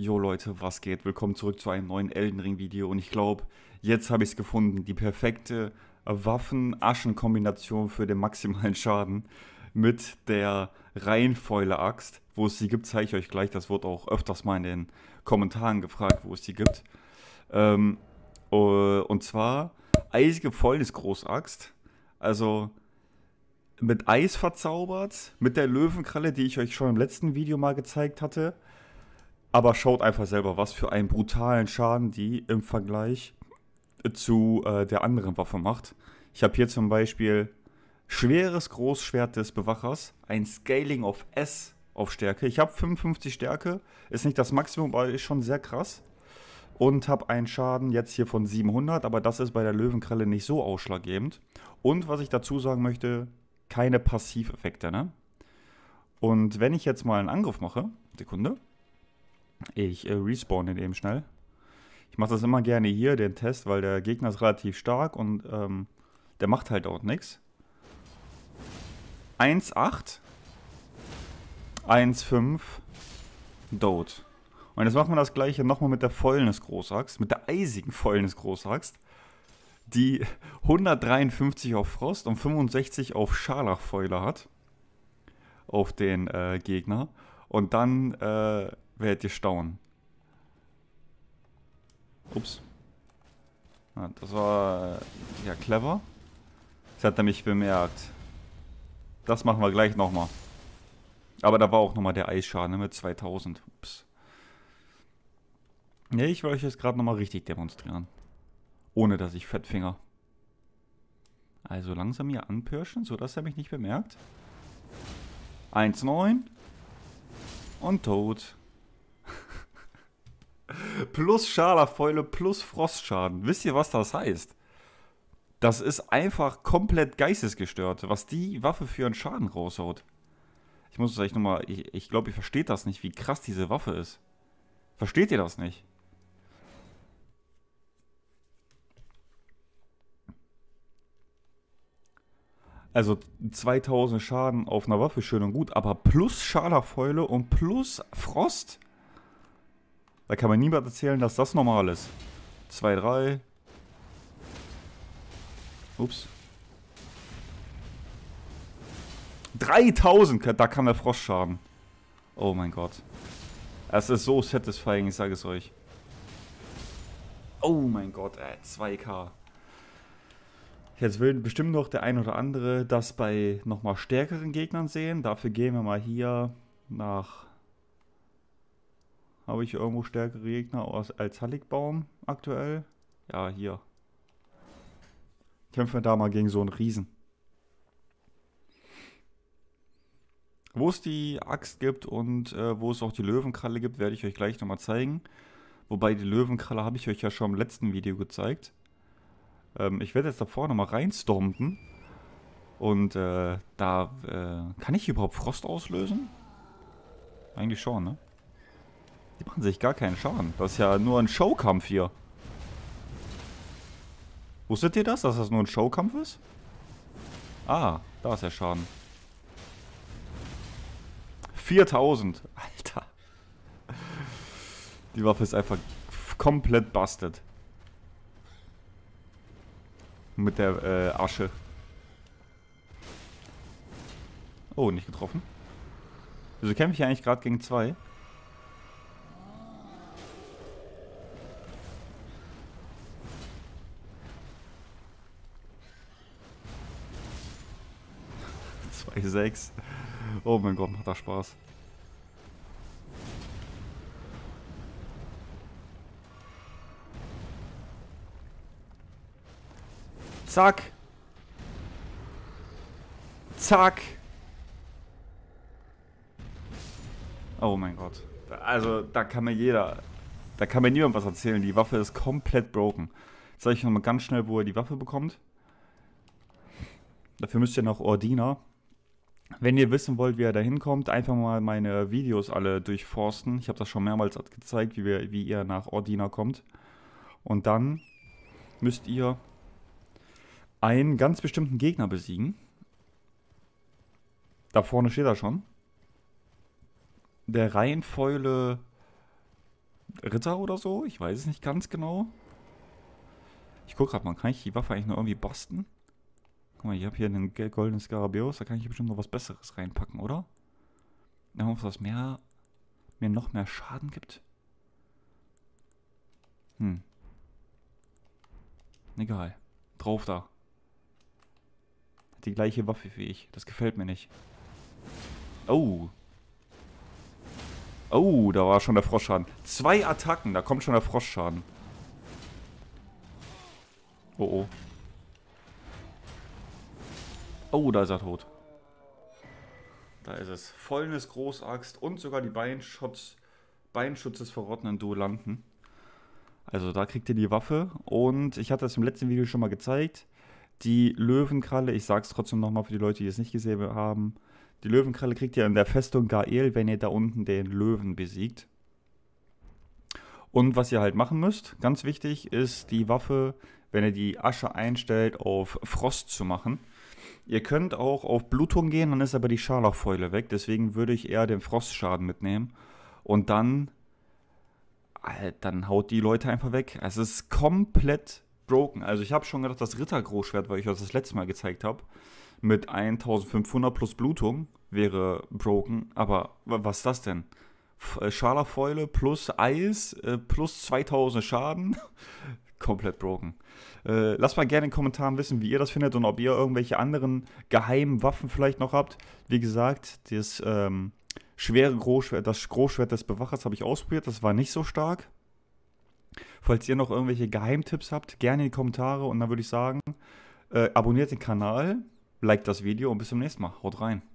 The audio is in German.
Jo Leute, was geht? Willkommen zurück zu einem neuen Elden Ring Video und ich glaube, jetzt habe ich es gefunden, die perfekte Waffen-Aschen-Kombination für den maximalen Schaden mit der Reihenfäule-Axt. Wo es sie gibt, zeige ich euch gleich, das wird auch öfters mal in den Kommentaren gefragt, wo es sie gibt. Ähm, äh, und zwar eisige Fäulnis-Großaxt, also mit Eis verzaubert, mit der Löwenkralle, die ich euch schon im letzten Video mal gezeigt hatte, aber schaut einfach selber, was für einen brutalen Schaden die im Vergleich zu äh, der anderen Waffe macht. Ich habe hier zum Beispiel schweres Großschwert des Bewachers, ein Scaling of S auf Stärke. Ich habe 55 Stärke, ist nicht das Maximum, aber ist schon sehr krass. Und habe einen Schaden jetzt hier von 700, aber das ist bei der Löwenkrelle nicht so ausschlaggebend. Und was ich dazu sagen möchte, keine Passiveffekte, ne? Und wenn ich jetzt mal einen Angriff mache, Sekunde, ich äh, respawne den eben schnell. Ich mache das immer gerne hier, den Test, weil der Gegner ist relativ stark und ähm, der macht halt auch nichts. 1,8. 1,5. Dote. Und jetzt machen wir das gleiche nochmal mit der Fäulnis Großaxt, mit der eisigen Fäulnis Großaxt, die 153 auf Frost und 65 auf Scharlachfäule hat. Auf den äh, Gegner. Und dann äh, werdet ihr staunen. Ups. das war äh, ja clever. Das hat er mich bemerkt. Das machen wir gleich nochmal. Aber da war auch nochmal der Eisschaden ne, mit 2000. Ups. Ne, ich will euch jetzt gerade nochmal richtig demonstrieren. Ohne, dass ich Fettfinger. Also langsam hier anpirschen, sodass er mich nicht bemerkt. 1,9. Und tot plus Schaderfäule plus Frostschaden. Wisst ihr, was das heißt? Das ist einfach komplett geistesgestört, was die Waffe für einen Schaden raushaut. Ich muss euch nochmal, ich, ich glaube, ihr versteht das nicht, wie krass diese Waffe ist. Versteht ihr das nicht? Also 2000 Schaden auf einer Waffe schön und gut, aber plus Schaderfäule und plus Frost da kann man niemand erzählen, dass das normal ist. 2, 3. Ups. 3000, da kann der Frosch schaden. Oh mein Gott. Es ist so satisfying, ich sage es euch. Oh mein Gott, ey, 2k. Jetzt will bestimmt noch der ein oder andere das bei nochmal stärkeren Gegnern sehen. Dafür gehen wir mal hier nach habe ich irgendwo stärkere Gegner als Halligbaum aktuell? Ja, hier. Kämpfen wir da mal gegen so einen Riesen. Wo es die Axt gibt und äh, wo es auch die Löwenkralle gibt, werde ich euch gleich nochmal zeigen. Wobei die Löwenkralle habe ich euch ja schon im letzten Video gezeigt. Ähm, ich werde jetzt da vorne mal reinstompen. Und äh, da äh, kann ich überhaupt Frost auslösen? Eigentlich schon, ne? Die machen sich gar keinen Schaden. Das ist ja nur ein Showkampf hier. Wusstet ihr das, dass das nur ein Showkampf ist? Ah, da ist der Schaden. 4000. Alter. Die Waffe ist einfach komplett busted. Mit der äh, Asche. Oh, nicht getroffen. Wieso kämpfe ich eigentlich gerade gegen zwei? 2,6. Oh mein Gott, macht das Spaß. Zack. Zack. Oh mein Gott. Also, da kann mir jeder, da kann mir niemand was erzählen. Die Waffe ist komplett broken. Jetzt sage ich nochmal ganz schnell, wo er die Waffe bekommt. Dafür müsst ihr noch Ordina wenn ihr wissen wollt, wie er da hinkommt, einfach mal meine Videos alle durchforsten. Ich habe das schon mehrmals gezeigt, wie, wir, wie ihr nach Ordina kommt. Und dann müsst ihr einen ganz bestimmten Gegner besiegen. Da vorne steht er schon. Der Reihenfäule Ritter oder so. Ich weiß es nicht ganz genau. Ich gucke gerade mal, kann ich die Waffe eigentlich nur irgendwie bosten? Guck mal, ich habe hier einen goldenen Skarabäus, da kann ich hier bestimmt noch was Besseres reinpacken, oder? Irgendwas, was mehr, mir noch mehr Schaden gibt? Hm. Egal. Drauf da. Hat die gleiche Waffe wie ich. Das gefällt mir nicht. Oh. Oh, da war schon der Froschschaden. Zwei Attacken, da kommt schon der Froschschaden. Oh oh. Oh, da ist er tot. Da ist es. Vollnis Großaxt und sogar die Beinschutz, Beinschutz des verrottenen Duolanten. Also da kriegt ihr die Waffe und ich hatte das im letzten Video schon mal gezeigt. Die Löwenkralle, ich sage es trotzdem nochmal für die Leute, die es nicht gesehen haben. Die Löwenkralle kriegt ihr in der Festung Gael, wenn ihr da unten den Löwen besiegt. Und was ihr halt machen müsst, ganz wichtig, ist die Waffe, wenn ihr die Asche einstellt, auf Frost zu machen. Ihr könnt auch auf Blutung gehen, dann ist aber die Scharlachfäule weg. Deswegen würde ich eher den Frostschaden mitnehmen. Und dann, dann haut die Leute einfach weg. Es ist komplett broken. Also ich habe schon gedacht, das Rittergroßschwert, weil ich euch das letzte Mal gezeigt habe, mit 1500 plus Blutung wäre broken. Aber was ist das denn? Äh, Scharlachfäule plus Eis äh, plus 2000 Schaden komplett broken. Äh, lasst mal gerne in den Kommentaren wissen, wie ihr das findet und ob ihr irgendwelche anderen geheimen Waffen vielleicht noch habt. Wie gesagt, das ähm, schwere Großschwert, das Großschwert des Bewachers habe ich ausprobiert, das war nicht so stark. Falls ihr noch irgendwelche Geheimtipps habt, gerne in die Kommentare und dann würde ich sagen, äh, abonniert den Kanal, liked das Video und bis zum nächsten Mal. Haut rein.